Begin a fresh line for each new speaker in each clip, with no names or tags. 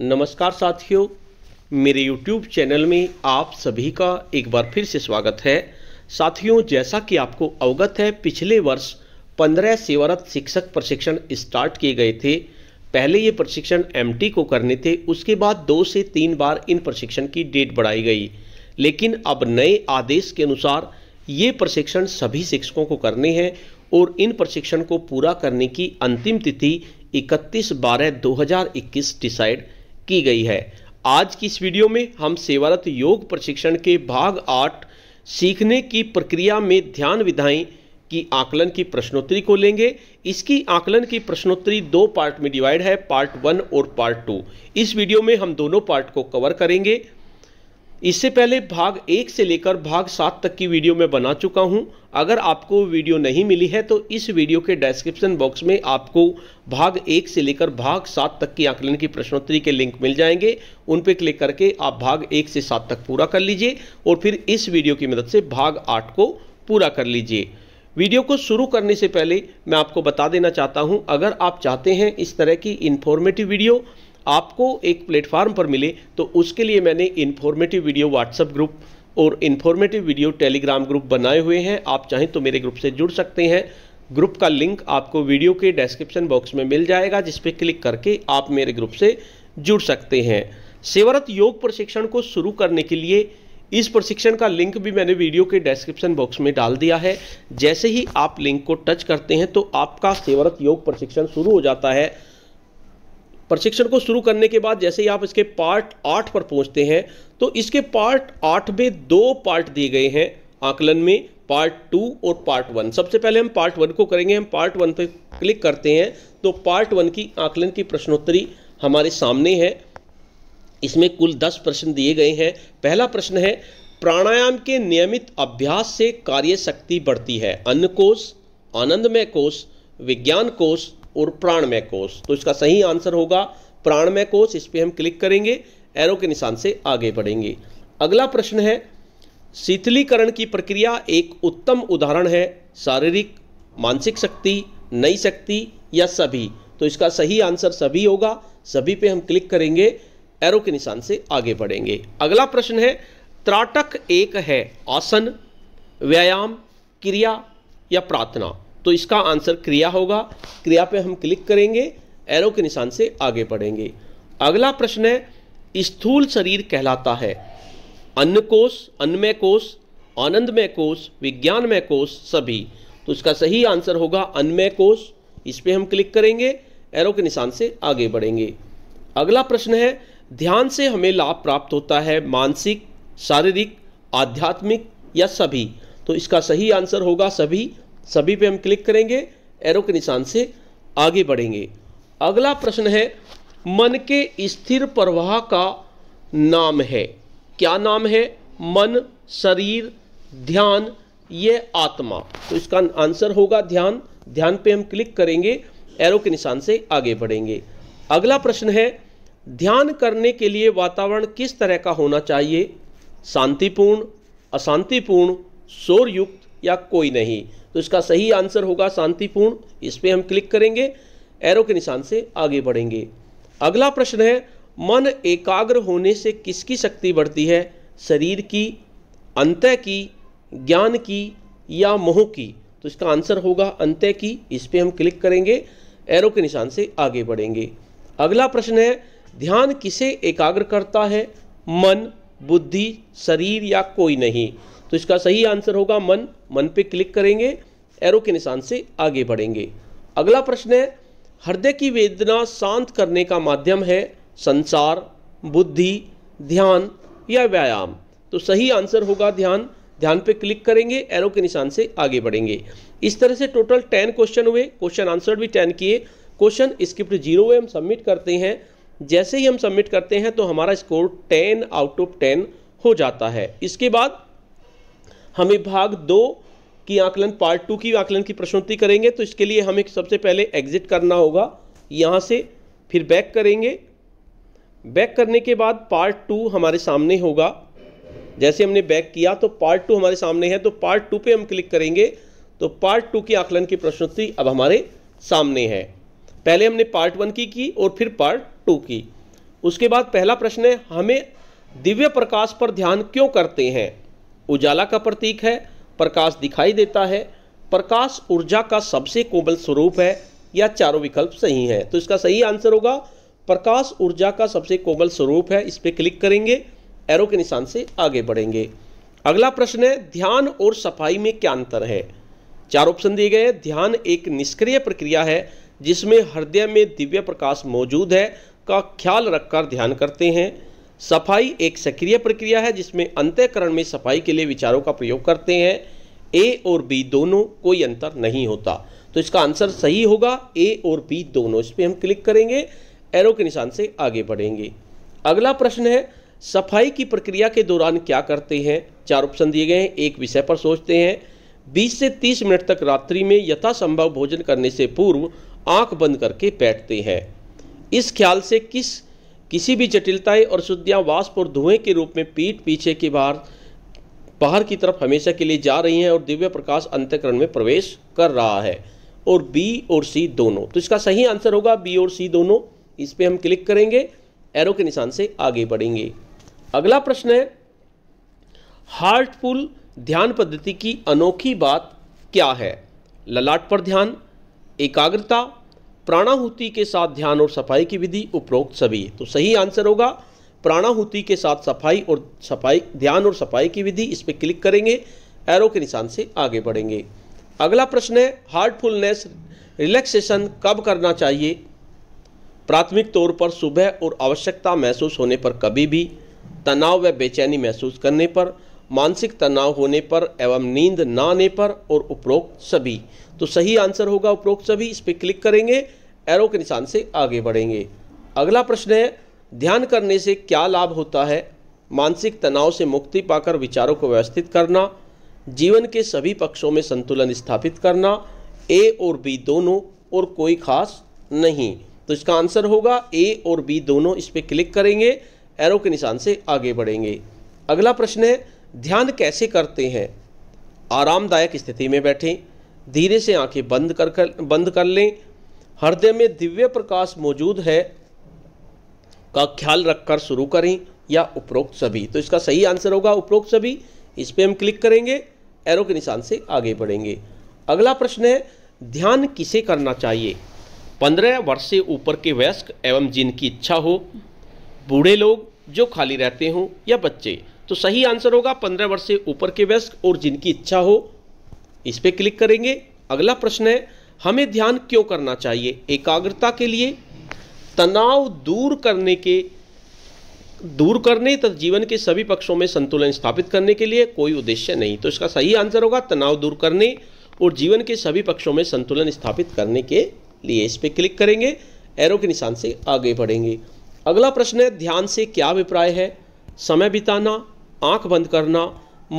नमस्कार साथियों मेरे YouTube चैनल में आप सभी का एक बार फिर से स्वागत है साथियों जैसा कि आपको अवगत है पिछले वर्ष 15 सेवारत शिक्षक प्रशिक्षण स्टार्ट किए गए थे पहले ये प्रशिक्षण एम को करने थे उसके बाद दो से तीन बार इन प्रशिक्षण की डेट बढ़ाई गई लेकिन अब नए आदेश के अनुसार ये प्रशिक्षण सभी शिक्षकों को करने हैं और इन प्रशिक्षण को पूरा करने की अंतिम तिथि 31 बारह 2021 डिसाइड की गई है आज की इस वीडियो में हम सेवारत योग प्रशिक्षण के भाग आठ सीखने की प्रक्रिया में ध्यान विधाएं की आकलन की प्रश्नोत्तरी को लेंगे इसकी आकलन की प्रश्नोत्तरी दो पार्ट में डिवाइड है पार्ट वन और पार्ट टू इस वीडियो में हम दोनों पार्ट को कवर करेंगे इससे पहले भाग एक से लेकर भाग सात तक की वीडियो मैं बना चुका हूं अगर आपको वीडियो नहीं मिली है तो इस वीडियो के डिस्क्रिप्शन बॉक्स में आपको भाग एक से लेकर भाग सात तक की आकलन की प्रश्नोत्तरी के लिंक मिल जाएंगे उन पर क्लिक करके आप भाग एक से सात तक पूरा कर लीजिए और फिर इस वीडियो की मदद से भाग आठ को पूरा कर लीजिए वीडियो को शुरू करने से पहले मैं आपको बता देना चाहता हूं अगर आप चाहते हैं इस तरह की इन्फॉर्मेटिव वीडियो आपको एक प्लेटफार्म पर मिले तो उसके लिए मैंने इन्फॉर्मेटिव वीडियो व्हाट्सएप ग्रुप और इन्फॉर्मेटिव वीडियो टेलीग्राम ग्रुप बनाए हुए हैं आप चाहें तो मेरे ग्रुप से जुड़ सकते हैं ग्रुप का लिंक आपको वीडियो के डिस्क्रिप्शन बॉक्स में मिल जाएगा जिस पर क्लिक करके आप मेरे ग्रुप से जुड़ सकते हैं सेवरत योग प्रशिक्षण को शुरू करने के लिए इस प्रशिक्षण का लिंक भी मैंने वीडियो के डिस्क्रिप्शन बॉक्स में डाल दिया है जैसे ही आप लिंक को टच करते हैं तो आपका सेवरत योग प्रशिक्षण शुरू हो जाता है प्रशिक्षण को शुरू करने के बाद जैसे ही आप इसके पार्ट आठ पर पहुंचते हैं तो इसके पार्ट आठ में दो पार्ट दिए गए हैं आकलन में पार्ट टू और पार्ट वन सबसे पहले हम पार्ट वन को करेंगे हम पार्ट वन पर क्लिक करते हैं तो पार्ट वन की आकलन की प्रश्नोत्तरी हमारे सामने है इसमें कुल दस प्रश्न दिए गए हैं पहला प्रश्न है प्राणायाम के नियमित अभ्यास से कार्य शक्ति बढ़ती है अन्न कोष आनंदमय कोष विज्ञान कोष और प्राणमय कोष तो इसका सही आंसर होगा प्राणमय कोष इस पर हम क्लिक करेंगे एरो के निशान से आगे बढ़ेंगे अगला प्रश्न है शीतलीकरण की प्रक्रिया एक उत्तम उदाहरण है शारीरिक मानसिक शक्ति नई शक्ति या सभी तो इसका सही आंसर सभी होगा सभी पे हम क्लिक करेंगे एरो के निशान से आगे बढ़ेंगे अगला प्रश्न है त्राटक एक है आसन व्यायाम क्रिया या प्रार्थना तो इसका आंसर क्रिया होगा क्रिया पे हम क्लिक करेंगे एरो के निशान से आगे बढ़ेंगे अगला प्रश्न है स्थूल शरीर कहलाता है अन्न कोश अन्नमय कोश आनंदमय कोश विज्ञानमय कोश सभी तो इसका सही आंसर होगा अन्नमय कोश इस पर हम क्लिक करेंगे एरो के निशान से आगे बढ़ेंगे अगला प्रश्न है ध्यान से हमें लाभ प्राप्त होता है मानसिक शारीरिक आध्यात्मिक या सभी तो इसका सही आंसर होगा सभी सभी पे हम क्लिक करेंगे एरो के निशान से आगे बढ़ेंगे अगला प्रश्न है मन के स्थिर प्रवाह का नाम है क्या नाम है मन शरीर ध्यान ये आत्मा तो इसका आंसर होगा ध्यान ध्यान पे हम क्लिक करेंगे एरो के निशान से आगे बढ़ेंगे अगला प्रश्न है ध्यान करने के लिए वातावरण किस तरह का होना चाहिए शांतिपूर्ण अशांतिपूर्ण शोरयुक्त या कोई नहीं तो इसका सही आंसर होगा शांतिपूर्ण इस पर हम क्लिक करेंगे एरो के निशान से आगे बढ़ेंगे अगला प्रश्न है मन एकाग्र होने से किसकी शक्ति बढ़ती है शरीर की अंत्य की ज्ञान की या मोह की तो इसका आंसर होगा अंत की इस पर हम क्लिक करेंगे एरो के निशान से आगे बढ़ेंगे अगला प्रश्न है ध्यान किसे एकाग्र करता है मन बुद्धि शरीर या कोई नहीं तो इसका सही आंसर होगा मन मन पे क्लिक करेंगे एरो के निशान से आगे बढ़ेंगे अगला प्रश्न है हृदय की वेदना शांत करने का माध्यम है संसार बुद्धि ध्यान या व्यायाम तो सही आंसर होगा ध्यान ध्यान पे क्लिक करेंगे एरो के निशान से आगे बढ़ेंगे इस तरह से टोटल टेन क्वेश्चन हुए क्वेश्चन आंसर भी टेन किए क्वेश्चन स्क्रिप्ट जीरो हुए हम सबमिट करते हैं जैसे ही हम सबमिट करते हैं तो हमारा score ten out of ten हो जाता है इसके बाद हम विभाग दो की आकलन पार्ट टू की आकलन की प्रश्नोत्तरी करेंगे तो इसके लिए हमें सबसे पहले एग्जिट करना होगा यहाँ से फिर बैक करेंगे बैक करने के बाद पार्ट टू हमारे सामने होगा जैसे हमने बैक किया तो पार्ट टू हमारे सामने है तो पार्ट टू पे हम क्लिक करेंगे तो पार्ट टू की आकलन की प्रश्नोत्तरी अब हमारे सामने है पहले हमने पार्ट वन की की और फिर पार्ट टू की उसके बाद पहला प्रश्न है हमें दिव्य प्रकाश पर ध्यान क्यों करते हैं उजाला का प्रतीक है प्रकाश दिखाई देता है प्रकाश ऊर्जा का सबसे कोमल स्वरूप है या चारों विकल्प सही है तो इसका सही आंसर होगा प्रकाश ऊर्जा का सबसे कोमल स्वरूप है इस पर क्लिक करेंगे एरो के निशान से आगे बढ़ेंगे अगला प्रश्न है ध्यान और सफाई में क्या अंतर है चार ऑप्शन दिए गए ध्यान एक निष्क्रिय प्रक्रिया है जिसमें हृदय में दिव्य प्रकाश मौजूद है का ख्याल रखकर ध्यान करते हैं सफाई एक सक्रिय प्रक्रिया है जिसमें अंत्यकरण में सफाई के लिए विचारों का प्रयोग करते हैं ए और बी दोनों कोई अंतर नहीं होता तो इसका आंसर सही होगा ए और बी दोनों इस पर हम क्लिक करेंगे एरो के निशान से आगे बढ़ेंगे अगला प्रश्न है सफाई की प्रक्रिया के दौरान क्या करते हैं चार ऑप्शन दिए गए हैं एक विषय पर सोचते हैं 20 से 30 मिनट तक रात्रि में यथासंभव भोजन करने से पूर्व आंख बंद करके बैठते हैं इस ख्याल से किस किसी भी जटिलताएं और शुद्धियाँ वाष्प और धुएं के रूप में पीठ पीछे की बाहर बाहर की तरफ हमेशा के लिए जा रही हैं और दिव्य प्रकाश अंत्यकरण में प्रवेश कर रहा है और बी और सी दोनों तो इसका सही आंसर होगा बी और सी दोनों इस पर हम क्लिक करेंगे एरो के निशान से आगे बढ़ेंगे अगला प्रश्न है हार्टफुल ध्यान पद्धति की अनोखी बात क्या है ललाट पर ध्यान एकाग्रता प्राणाहुति के साथ ध्यान और सफाई की विधि उपरोक्त सभी तो सही आंसर होगा प्राणाहुति के साथ सफाई और सफाई ध्यान और सफाई की विधि इस पर क्लिक करेंगे एरो के निशान से आगे बढ़ेंगे अगला प्रश्न है हार्टफुलनेस रिलैक्सेशन कब करना चाहिए प्राथमिक तौर पर सुबह और आवश्यकता महसूस होने पर कभी भी तनाव व बेचैनी महसूस करने पर मानसिक तनाव होने पर एवं नींद ना आने पर और उपरोक्त सभी तो सही आंसर होगा उपरोक्त सभी इस पर क्लिक करेंगे एरो के निशान से आगे बढ़ेंगे अगला प्रश्न है ध्यान करने से क्या लाभ होता है मानसिक तनाव से मुक्ति पाकर विचारों को व्यवस्थित करना जीवन के सभी पक्षों में संतुलन स्थापित करना ए और बी दोनों और कोई खास नहीं तो इसका आंसर होगा ए और बी दोनों इस पर क्लिक करेंगे एरो के निशान से आगे बढ़ेंगे अगला प्रश्न है ध्यान कैसे करते हैं आरामदायक स्थिति में बैठें धीरे से आंखें बंद कर, कर बंद कर लें हृदय में दिव्य प्रकाश मौजूद है का ख्याल रखकर शुरू करें या उपरोक्त सभी तो इसका सही आंसर होगा उपरोक्त सभी इस पर हम क्लिक करेंगे एरो के निशान से आगे बढ़ेंगे अगला प्रश्न है ध्यान किसे करना चाहिए पंद्रह वर्ष से ऊपर के वयस्क एवं जिनकी इच्छा हो बूढ़े लोग जो खाली रहते हों या बच्चे तो सही आंसर होगा पंद्रह वर्ष से ऊपर के वयस्क और जिनकी इच्छा हो इस पर क्लिक करेंगे अगला प्रश्न है हमें ध्यान क्यों करना चाहिए एकाग्रता के लिए तनाव दूर करने के दूर करने तथा जीवन के सभी पक्षों में संतुलन स्थापित करने के लिए कोई उद्देश्य नहीं तो इसका सही आंसर होगा तनाव दूर करने और जीवन के सभी पक्षों में संतुलन स्थापित करने के लिए इस पर क्लिक करेंगे एरो के निशान से आगे बढ़ेंगे अगला प्रश्न है ध्यान से क्या अभिप्राय है समय बिताना आंख बंद करना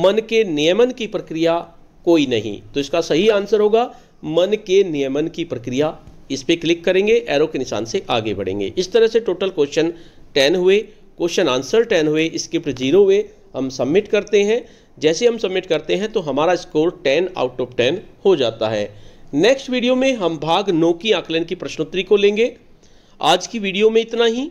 मन के नियमन की प्रक्रिया कोई नहीं तो इसका सही आंसर होगा मन के नियमन की प्रक्रिया इस पर क्लिक करेंगे एरो के निशान से आगे बढ़ेंगे इस तरह से टोटल क्वेश्चन टेन हुए क्वेश्चन आंसर टेन हुए स्क्रिप्ट जीरो हुए हम सबमिट करते हैं जैसे हम सबमिट करते हैं तो हमारा score ten out of ten हो जाता है नेक्स्ट वीडियो में हम भाग नौ की आकलन की प्रश्नोत्तरी को लेंगे आज की वीडियो में इतना ही